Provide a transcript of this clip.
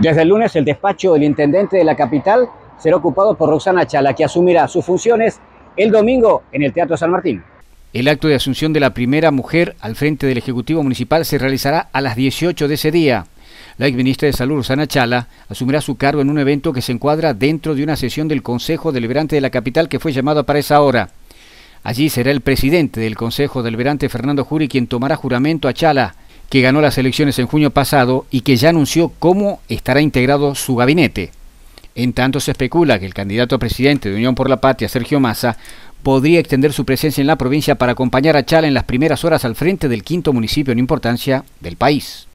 Desde el lunes, el despacho del intendente de la capital será ocupado por Roxana Chala, que asumirá sus funciones el domingo en el Teatro San Martín. El acto de asunción de la primera mujer al frente del Ejecutivo Municipal se realizará a las 18 de ese día. La exministra de Salud, Roxana Chala, asumirá su cargo en un evento que se encuadra dentro de una sesión del Consejo Deliberante de la Capital que fue llamada para esa hora. Allí será el presidente del Consejo Deliberante, Fernando Juri, quien tomará juramento a Chala que ganó las elecciones en junio pasado y que ya anunció cómo estará integrado su gabinete. En tanto se especula que el candidato a presidente de Unión por la Patria, Sergio Massa, podría extender su presencia en la provincia para acompañar a Chala en las primeras horas al frente del quinto municipio en importancia del país.